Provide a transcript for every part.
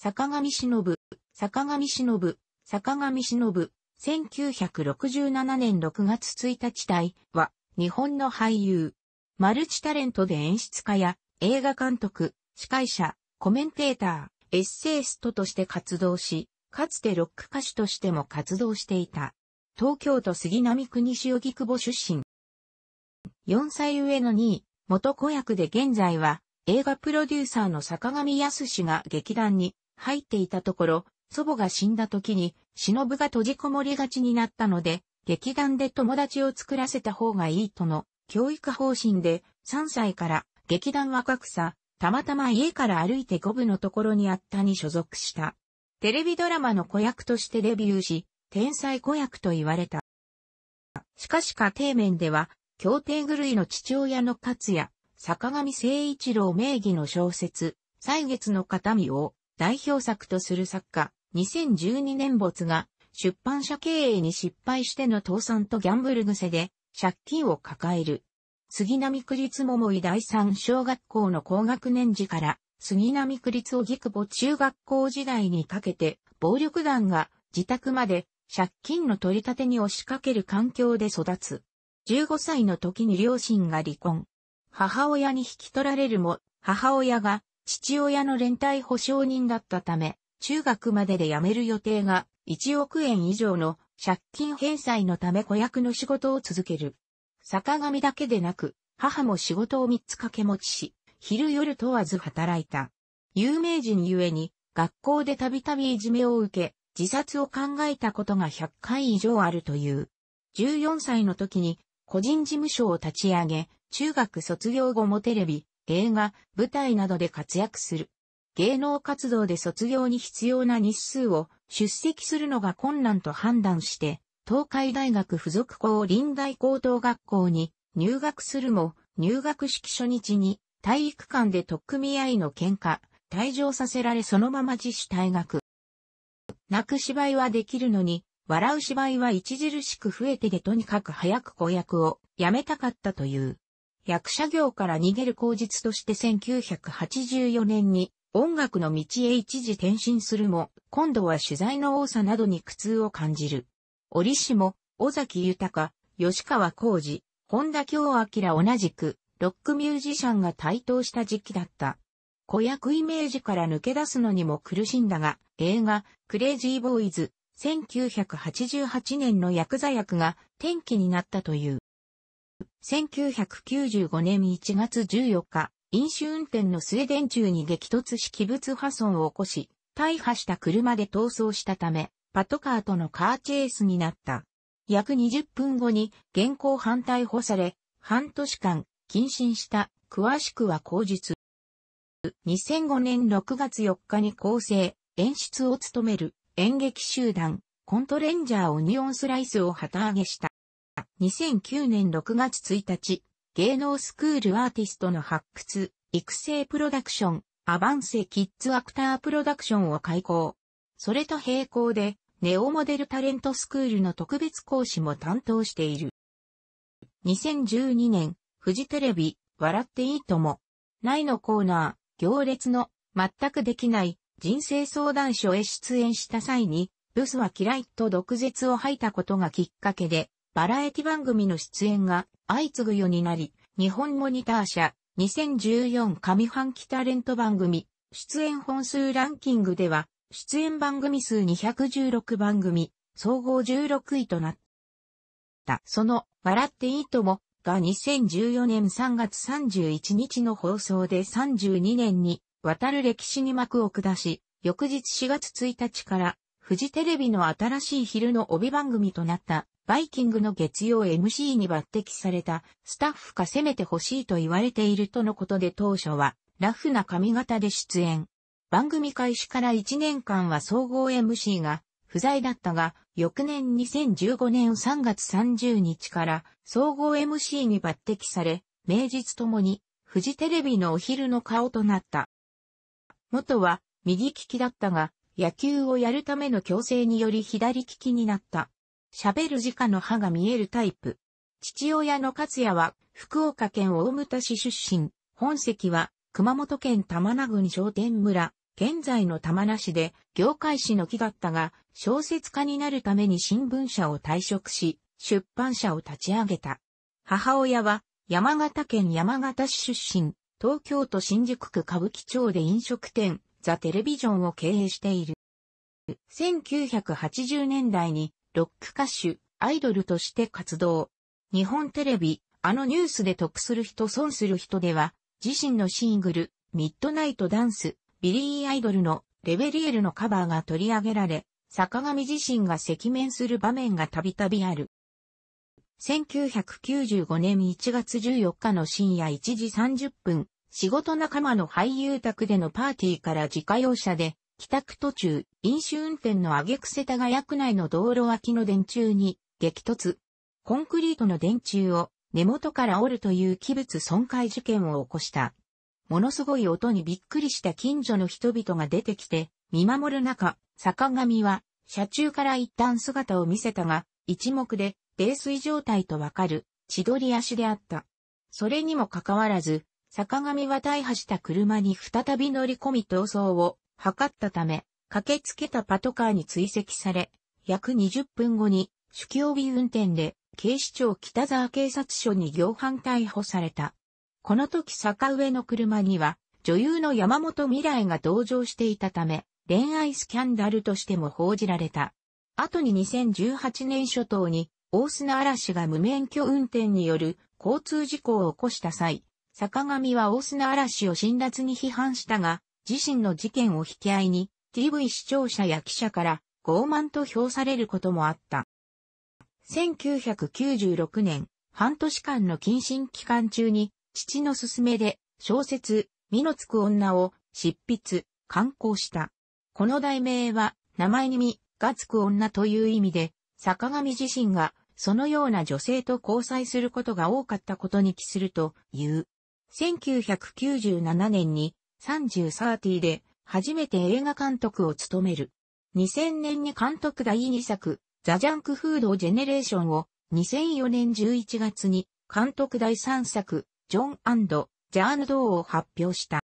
坂上忍、坂上忍、坂上忍、1967年6月1日台は、日本の俳優。マルチタレントで演出家や映画監督、司会者、コメンテーター、エッセイストとして活動し、かつてロック歌手としても活動していた。東京都杉並区西荻窪出身。4歳上の2位、元子役で現在は映画プロデューサーの坂上康が劇団に入っていたところ、祖母が死んだ時に、忍が閉じこもりがちになったので、劇団で友達を作らせた方がいいとの教育方針で、3歳から劇団若草、たまたま家から歩いて5部のところにあったに所属した。テレビドラマの子役としてデビューし、天才子役と言われた。しかし家庭面では、協定狂いの父親の勝也、坂上誠一郎名義の小説、歳月の形見を、代表作とする作家、2012年没が、出版社経営に失敗しての倒産とギャンブル癖で、借金を抱える。杉並区立桃井第三小学校の高学年時から、杉並区立荻窪中学校時代にかけて、暴力団が自宅まで借金の取り立てに押しかける環境で育つ。15歳の時に両親が離婚。母親に引き取られるも、母親が父親の連帯保証人だったため、中学までで辞める予定が、1億円以上の借金返済のため子役の仕事を続ける。坂上だけでなく、母も仕事を3つ掛け持ちし、昼夜問わず働いた。有名人ゆえに、学校でたびたびいじめを受け、自殺を考えたことが100回以上あるという。14歳の時に個人事務所を立ち上げ、中学卒業後もテレビ、映画、舞台などで活躍する。芸能活動で卒業に必要な日数を出席するのが困難と判断して、東海大学附属校臨大高等学校に入学するも、入学式初日に体育館で特組合の喧嘩、退場させられそのまま自主退学。泣く芝居はできるのに、笑う芝居は著しく増えてでとにかく早く子役をやめたかったという。役者業から逃げる口実として1984年に音楽の道へ一時転身するも、今度は取材の多さなどに苦痛を感じる。折しも、尾崎豊、吉川浩二、本田京明同じく、ロックミュージシャンが台頭した時期だった。子役イメージから抜け出すのにも苦しんだが、映画、クレイジーボーイズ、1988年のヤクザ役が転機になったという。1995年1月14日、飲酒運転のスウェーデン中に激突し器物破損を起こし、大破した車で逃走したため、パトカーとのカーチェイスになった。約20分後に現行犯逮捕され、半年間、謹慎した、詳しくは口述。2005年6月4日に構成、演出を務める演劇集団、コントレンジャーオニオンスライスを旗揚げした。2009年6月1日、芸能スクールアーティストの発掘、育成プロダクション、アバンセキッズアクタープロダクションを開講。それと並行で、ネオモデルタレントスクールの特別講師も担当している。2012年、フジテレビ、笑っていいとも。ないのコーナー、行列の、全くできない、人生相談所へ出演した際に、ブスは嫌いと毒舌を吐いたことがきっかけで、バラエティ番組の出演が相次ぐようになり、日本モニター社2014上半期タレント番組出演本数ランキングでは、出演番組数216番組、総合16位となった。その、笑っていいとも、が2014年3月31日の放送で32年に、渡る歴史に幕を下し、翌日4月1日から、フジテレビの新しい昼の帯番組となったバイキングの月曜 MC に抜擢されたスタッフが攻めてほしいと言われているとのことで当初はラフな髪型で出演。番組開始から1年間は総合 MC が不在だったが、翌年2015年3月30日から総合 MC に抜擢され、名実ともにフジテレビのお昼の顔となった。元は右利きだったが、野球をやるための強制により左利きになった。喋る直の歯が見えるタイプ。父親の勝也は、福岡県大牟田市出身、本籍は、熊本県玉名郡商店村、現在の玉名市で、業界誌の木だったが、小説家になるために新聞社を退職し、出版社を立ち上げた。母親は、山形県山形市出身、東京都新宿区歌舞伎町で飲食店、ザ・テレビジョンを経営している。1980年代にロック歌手、アイドルとして活動。日本テレビ、あのニュースで得する人損する人では、自身のシングル、ミッドナイトダンス、ビリー・アイドルのレベリエルのカバーが取り上げられ、坂上自身が赤面する場面がたびたびある。1995年1月14日の深夜1時30分、仕事仲間の俳優宅でのパーティーから自家用車で帰宅途中、飲酒運転の挙くせたが区内の道路脇の電柱に激突。コンクリートの電柱を根元から折るという器物損壊事件を起こした。ものすごい音にびっくりした近所の人々が出てきて、見守る中、坂上は、車中から一旦姿を見せたが、一目で、泥酔状態とわかる、千鳥足であった。それにもかかわらず、坂上は大破した車に再び乗り込み逃走を測ったため、駆けつけたパトカーに追跡され、約20分後に酒気帯運転で警視庁北沢警察署に行犯逮捕された。この時坂上の車には女優の山本未来が同乗していたため、恋愛スキャンダルとしても報じられた。後に2018年初頭に大砂嵐が無免許運転による交通事故を起こした際、坂上は大砂嵐を辛辣に批判したが、自身の事件を引き合いに、TV 視聴者や記者から傲慢と評されることもあった。1996年、半年間の謹慎期間中に、父の勧めで小説、身のつく女を執筆、刊行した。この題名は、名前に身がつく女という意味で、坂上自身がそのような女性と交際することが多かったことに帰するという。1997年に3030で初めて映画監督を務める。2000年に監督第2作、ザ・ジャンク・フード・ジェネレーションを2004年11月に監督第3作、ジョン・ジャーヌ・ドーを発表した。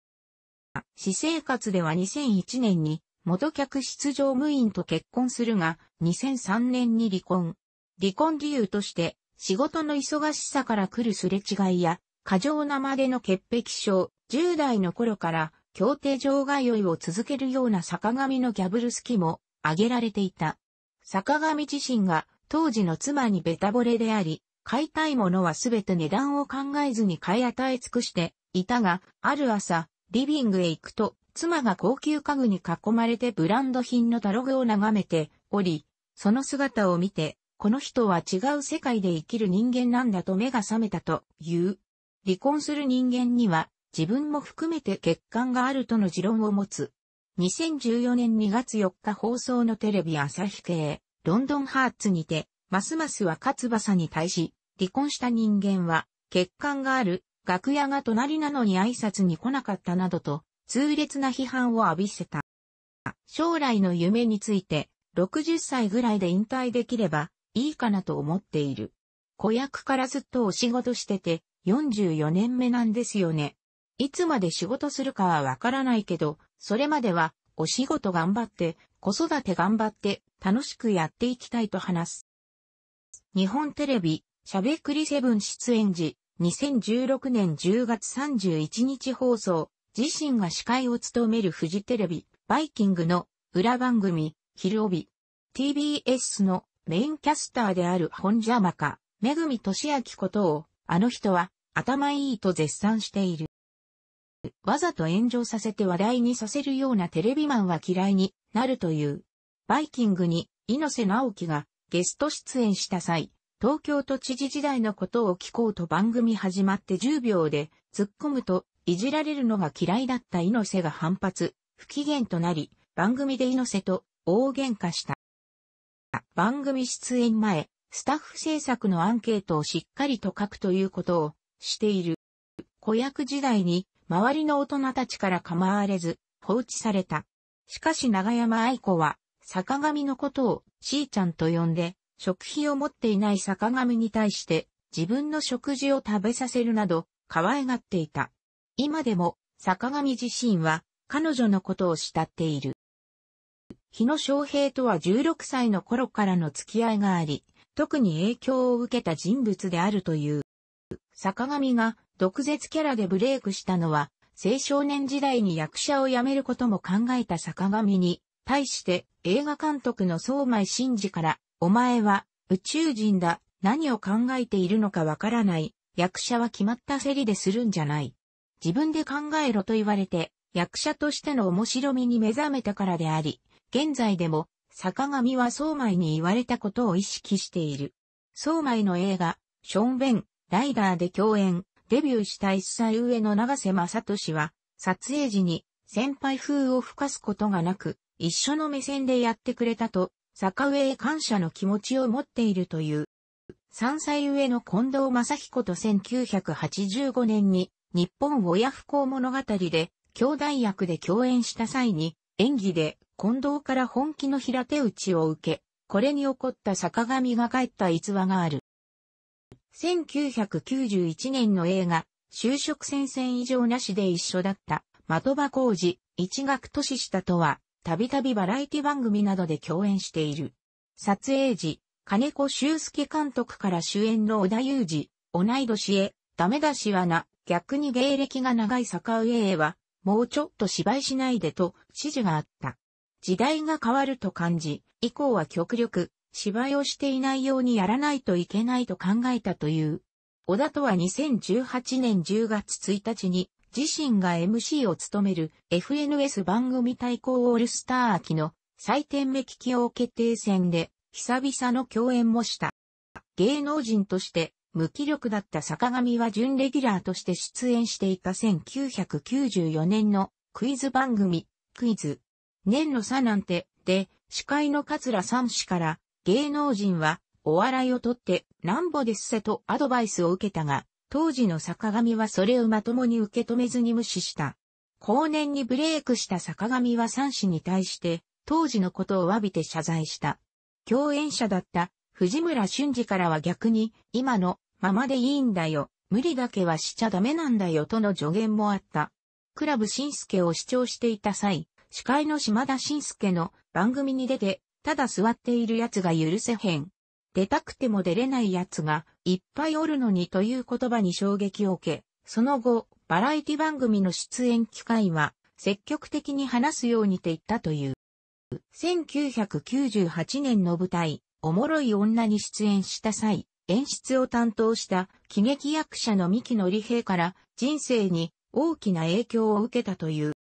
私生活では2001年に元客出場務員と結婚するが2003年に離婚。離婚理由として仕事の忙しさから来るすれ違いや過剰なまでの潔癖症、10代の頃から競艇場酔いを続けるような坂上のギャブル好きも挙げられていた。坂上自身が当時の妻にベタ惚れであり、買いたいものはすべて値段を考えずに買い与え尽くしていたが、ある朝、リビングへ行くと、妻が高級家具に囲まれてブランド品のタログを眺めており、その姿を見て、この人は違う世界で生きる人間なんだと目が覚めたという。離婚する人間には自分も含めて欠陥があるとの持論を持つ。2014年2月4日放送のテレビ朝日系、ロンドンハーツにて、ますます若翼に対し、離婚した人間は、欠陥がある、楽屋が隣なのに挨拶に来なかったなどと、痛烈な批判を浴びせた。将来の夢について、60歳ぐらいで引退できれば、いいかなと思っている。子役からずっとお仕事してて、44年目なんですよね。いつまで仕事するかはわからないけど、それまでは、お仕事頑張って、子育て頑張って、楽しくやっていきたいと話す。日本テレビ、しゃべくりセブン出演時、2016年10月31日放送、自身が司会を務めるフジテレビ、バイキングの裏番組、昼帯、TBS のメインキャスターである本邪魔か、めぐみとしあきことを、あの人は頭いいと絶賛している。わざと炎上させて話題にさせるようなテレビマンは嫌いになるという。バイキングに猪瀬直樹がゲスト出演した際、東京都知事時代のことを聞こうと番組始まって10秒で突っ込むといじられるのが嫌いだった猪瀬が反発、不機嫌となり、番組で猪瀬と大喧嘩した。番組出演前、スタッフ制作のアンケートをしっかりと書くということをしている。子役時代に周りの大人たちから構われず、放置された。しかし長山愛子は、坂上のことを、しーちゃんと呼んで、食費を持っていない坂上に対して、自分の食事を食べさせるなど、可愛がっていた。今でも、坂上自身は、彼女のことを慕っている。日野昌平とは16歳の頃からの付き合いがあり、特に影響を受けた人物であるという。坂上が毒舌キャラでブレイクしたのは、青少年時代に役者を辞めることも考えた坂上に、対して映画監督の相前真二から、お前は宇宙人だ、何を考えているのかわからない、役者は決まったセりでするんじゃない。自分で考えろと言われて、役者としての面白みに目覚めたからであり、現在でも、坂上は相前に言われたことを意識している。相前の映画、ションベン、ライダーで共演、デビューした一歳上の長瀬正俊は、撮影時に先輩風を吹かすことがなく、一緒の目線でやってくれたと、坂上へ感謝の気持ちを持っているという。三歳上の近藤正彦と1985年に日本親不幸物語で兄弟役で共演した際に演技で近藤から本気の平手打ちを受け、これに起こった坂上が帰った逸話がある。1991年の映画、就職戦線以上なしで一緒だった、的場浩二、一学年下とは、たびたびバラエティ番組などで共演している。撮影時、金子修介監督から主演の小田裕二、同い年へ、ダメ出しはな、逆に芸歴が長い坂上へは、もうちょっと芝居しないでと指示があった。時代が変わると感じ、以降は極力芝居をしていないようにやらないといけないと考えたという。小田とは2018年10月1日に自身が MC を務める FNS 番組対抗オールスター秋の祭典目企業決定戦で久々の共演もした。芸能人として無気力だった坂上は準レギュラーとして出演していた1994年のクイズ番組、クイズ。年の差なんて、で、司会の桂三氏から芸能人は、お笑いをとって、なんぼですせとアドバイスを受けたが、当時の坂上はそれをまともに受け止めずに無視した。後年にブレイクした坂上は三氏に対して、当時のことを詫びて謝罪した。共演者だった藤村俊二からは逆に、今のままでいいんだよ、無理だけはしちゃダメなんだよとの助言もあった。クラブ新助を視聴していた際、司会の島田新助の番組に出てただ座っている奴が許せへん。出たくても出れない奴がいっぱいおるのにという言葉に衝撃を受け、その後、バラエティ番組の出演機会は積極的に話すようにて言ったという。1998年の舞台、おもろい女に出演した際、演出を担当した喜劇役者の三木のり平から人生に大きな影響を受けたという。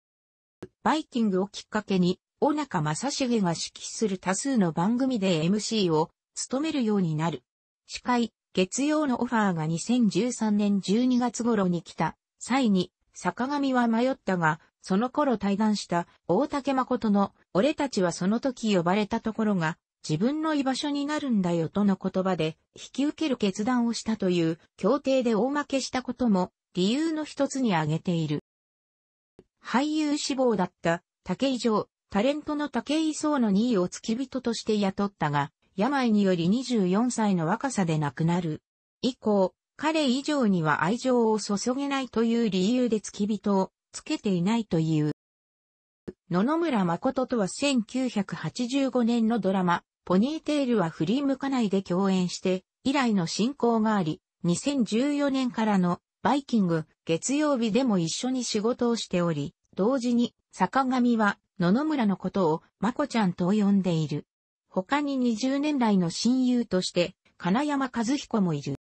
バイキングをきっかけに尾中正重が指揮する多数の番組で MC を務めるようになる。司会、月曜のオファーが2013年12月頃に来た際に、坂上は迷ったが、その頃対談した大竹誠の、俺たちはその時呼ばれたところが、自分の居場所になるんだよとの言葉で、引き受ける決断をしたという協定で大負けしたことも、理由の一つに挙げている。俳優志望だった、竹井城、タレントの竹井壮の2位を付き人として雇ったが、病により24歳の若さで亡くなる。以降、彼以上には愛情を注げないという理由で付き人をつけていないという。野々村誠とは1985年のドラマ、ポニーテールは振り向かないで共演して、以来の進行があり、2014年からのバイキング、月曜日でも一緒に仕事をしており、同時に坂上は、野々村のことを、まこちゃんと呼んでいる。他に20年来の親友として、金山和彦もいる。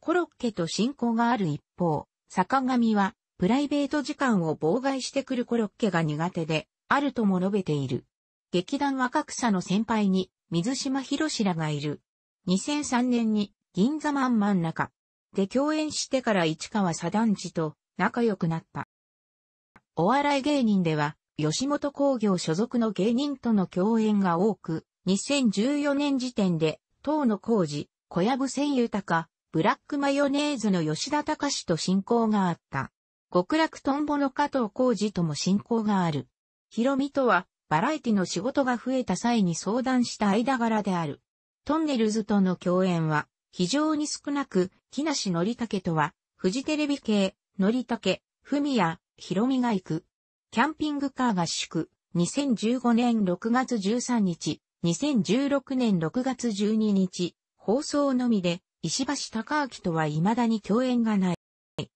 コロッケと親交がある一方、坂上は、プライベート時間を妨害してくるコロッケが苦手で、あるとも述べている。劇団若草の先輩に、水島博士らがいる。2003年に、銀座マン真ん中。で共演してから市川左段次と仲良くなった。お笑い芸人では、吉本工業所属の芸人との共演が多く、2014年時点で、当の工事、小籔千豊、ブラックマヨネーズの吉田隆と親交があった。極楽とんぼの加藤浩二とも親交がある。ヒロミとは、バラエティの仕事が増えた際に相談した間柄である。トンネルズとの共演は、非常に少なく、木梨憲武とは、フジテレビ系、憲武、文也、ひろみが行く。キャンピングカー合宿。2015年6月13日、2016年6月12日、放送のみで、石橋貴明とは未だに共演がない。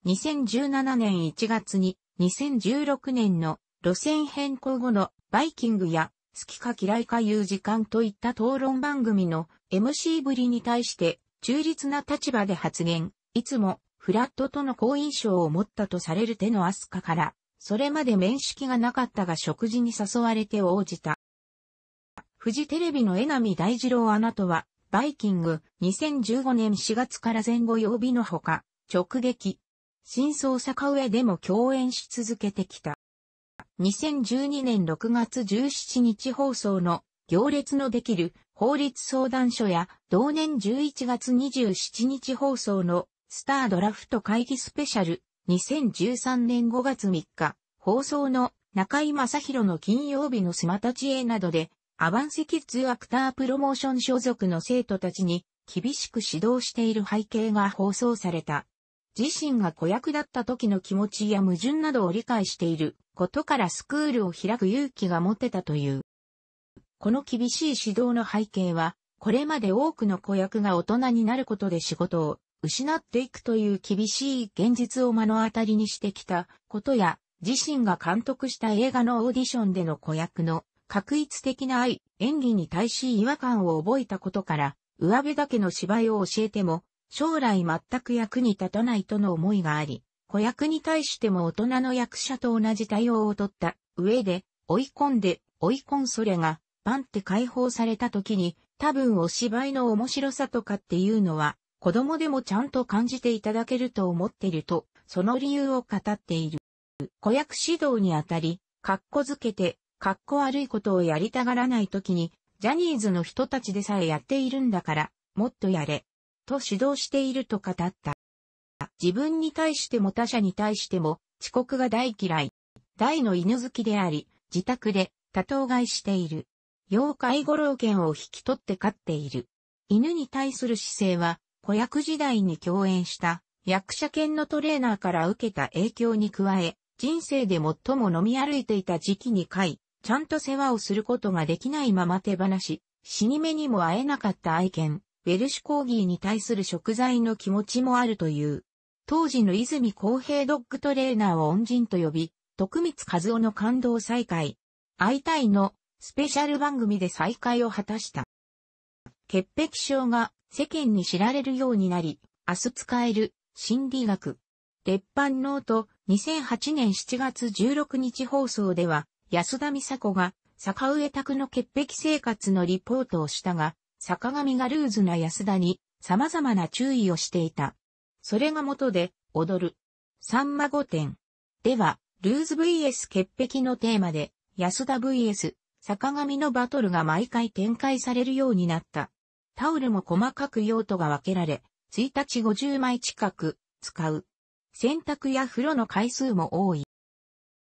2017年1月に、2016年の路線変更後のバイキングや好きか嫌いかいう時間といった討論番組の MC ぶりに対して中立な立場で発言、いつもフラットとの好印象を持ったとされる手のアスカから、それまで面識がなかったが食事に誘われて応じた。富士テレビの江波大二郎アナとは、バイキング2015年4月から前後曜日のほか、直撃。新総坂上でも共演し続けてきた。2012年6月17日放送の行列のできる法律相談所や同年11月27日放送のスタードラフト会議スペシャル、2013年5月3日、放送の中井正宏の金曜日のスマタチエなどで、アバンセキッズアクタープロモーション所属の生徒たちに厳しく指導している背景が放送された。自身が子役だった時の気持ちや矛盾などを理解していることからスクールを開く勇気が持てたという。この厳しい指導の背景は、これまで多くの子役が大人になることで仕事を失っていくという厳しい現実を目の当たりにしてきたことや、自身が監督した映画のオーディションでの子役の確一的な愛、演技に対し違和感を覚えたことから、上辺だけの芝居を教えても、将来全く役に立たないとの思いがあり、子役に対しても大人の役者と同じ対応をとった上で、追い込んで、追い込んそれが、バンって解放された時に、多分お芝居の面白さとかっていうのは、子供でもちゃんと感じていただけると思っていると、その理由を語っている。子役指導にあたり、かっこづけて、かっこ悪いことをやりたがらない時に、ジャニーズの人たちでさえやっているんだから、もっとやれ、と指導していると語った。自分に対しても他者に対しても、遅刻が大嫌い。大の犬好きであり、自宅で多頭飼いしている。妖怪五郎犬を引き取って飼っている。犬に対する姿勢は、子役時代に共演した役者犬のトレーナーから受けた影響に加え、人生で最も飲み歩いていた時期にい、ちゃんと世話をすることができないまま手放し、死に目にも会えなかった愛犬、ウェルシュコーギーに対する食材の気持ちもあるという。当時の泉公平ドッグトレーナーを恩人と呼び、徳光和夫の感動再会、会いたいのスペシャル番組で再会を果たした。潔癖症が世間に知られるようになり、明日使える心理学。鉄板ノート2008年7月16日放送では、安田美佐子が坂上拓の潔癖生活のリポートをしたが、坂上がルーズな安田に様々な注意をしていた。それが元で、踊る。さんま御殿。では、ルーズ VS 潔癖のテーマで、安田 VS 坂上のバトルが毎回展開されるようになった。タオルも細かく用途が分けられ、1日50枚近く使う。洗濯や風呂の回数も多い。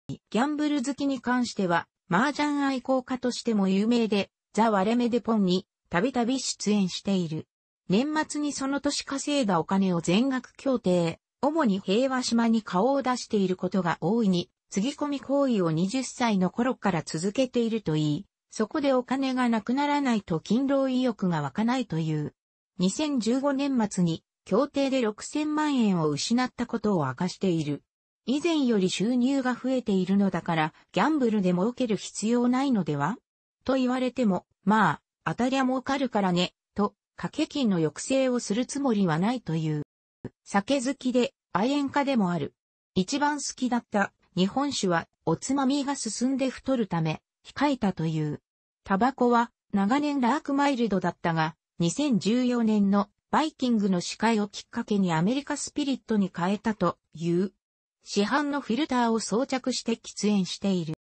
ギャンブル好きに関しては、麻雀愛好家としても有名で、ザ・ワレメデポンにたびたび出演している。年末にその年稼いだお金を全額協定、主に平和島に顔を出していることが大いに、継ぎ込み行為を20歳の頃から続けているといい、そこでお金がなくならないと勤労意欲が湧かないという。2015年末に協定で6000万円を失ったことを明かしている。以前より収入が増えているのだから、ギャンブルで儲ける必要ないのではと言われても、まあ、当たりゃ儲かるからね、と、掛け金の抑制をするつもりはないという。酒好きで、愛煙家でもある。一番好きだった日本酒は、おつまみが進んで太るため、控えたという。タバコは長年ダークマイルドだったが、2014年のバイキングの司会をきっかけにアメリカスピリットに変えたという。市販のフィルターを装着して喫煙している。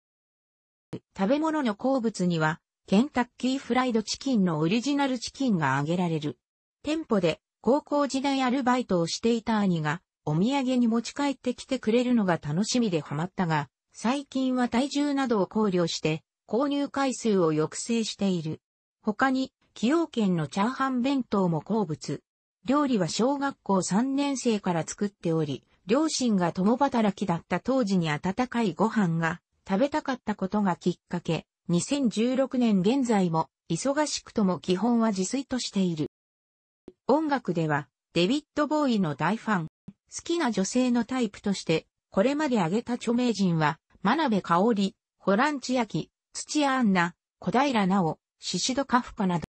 食べ物の好物には、ケンタッキーフライドチキンのオリジナルチキンが挙げられる。店舗で高校時代アルバイトをしていた兄が、お土産に持ち帰ってきてくれるのが楽しみでハマったが、最近は体重などを考慮して、購入回数を抑制している。他に、崎陽軒のチャーハン弁当も好物。料理は小学校3年生から作っており、両親が共働きだった当時に温かいご飯が食べたかったことがきっかけ、2016年現在も忙しくとも基本は自炊としている。音楽ではデビッド・ボーイの大ファン。好きな女性のタイプとして、これまで挙げた著名人は、真鍋香織、ホラン千秋、土屋アンナ、小平奈緒、シシドカフカなど、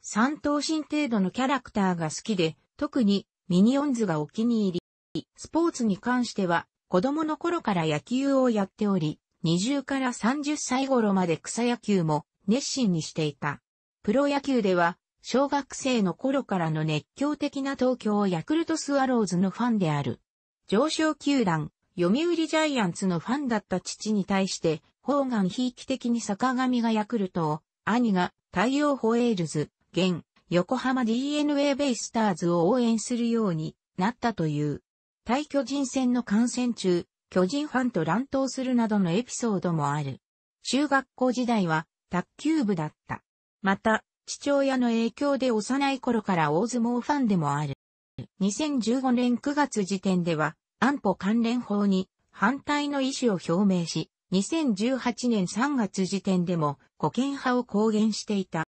三等身程度のキャラクターが好きで、特にミニオンズがお気に入り、スポーツに関しては、子供の頃から野球をやっており、20から30歳頃まで草野球も熱心にしていた。プロ野球では、小学生の頃からの熱狂的な東京ヤクルトスワローズのファンである。上昇球団、読売ジャイアンツのファンだった父に対して、ホーガンひいき的に坂上がヤクルトを、兄が太陽ホエールズ、現、横浜 DNA ベイスターズを応援するようになったという。対巨人戦の観戦中、巨人ファンと乱闘するなどのエピソードもある。中学校時代は卓球部だった。また、父親の影響で幼い頃から大相撲ファンでもある。2015年9月時点では、安保関連法に反対の意思を表明し、2018年3月時点でも古剣派を公言していた。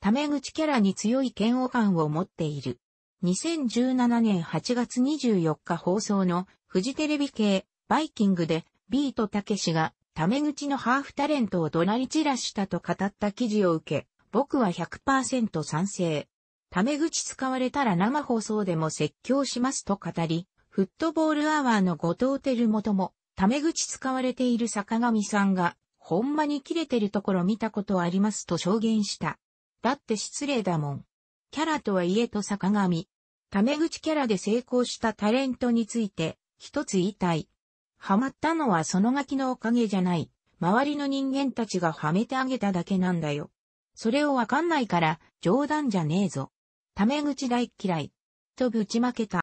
タメ口キャラに強い嫌悪感を持っている。2017年8月24日放送のフジテレビ系バイキングでビートたけしがタメ口のハーフタレントを怒鳴り散らしたと語った記事を受け、僕は100%賛成。タメ口使われたら生放送でも説教しますと語り、フットボールアワーの後藤輝元もタメ口使われている坂上さんが、ほんまに切れてるところ見たことありますと証言した。だって失礼だもん。キャラとはいえと坂上。タメ口キャラで成功したタレントについて、一つ言いたい。ハマったのはそのガキのおかげじゃない。周りの人間たちがはめてあげただけなんだよ。それをわかんないから、冗談じゃねえぞ。タメ口大嫌い。とぶちまけた。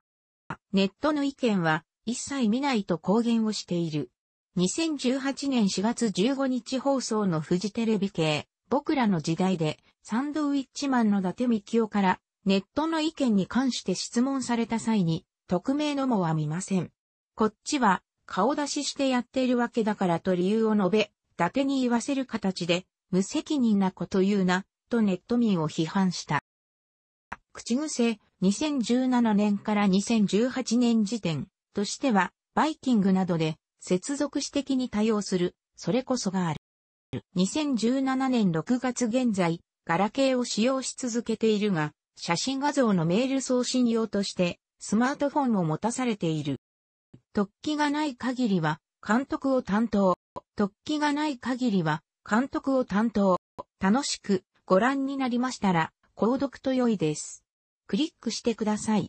ネットの意見は、一切見ないと公言をしている。2018年4月15日放送のフジテレビ系、僕らの時代で、サンドウィッチマンの伊達みきから、ネットの意見に関して質問された際に、匿名のもは見ません。こっちは、顔出ししてやっているわけだからと理由を述べ、伊達に言わせる形で、無責任なこと言うな、とネット民を批判した。口癖、2017年から2018年時点、としては、バイキングなどで接続詞的に多用する、それこそがある。2017年6月現在、ガラケーを使用し続けているが、写真画像のメール送信用として、スマートフォンを持たされている。突起がない限りは、監督を担当。突起がない限りは、監督を担当。楽しくご覧になりましたら、購読と良いです。クリックしてください。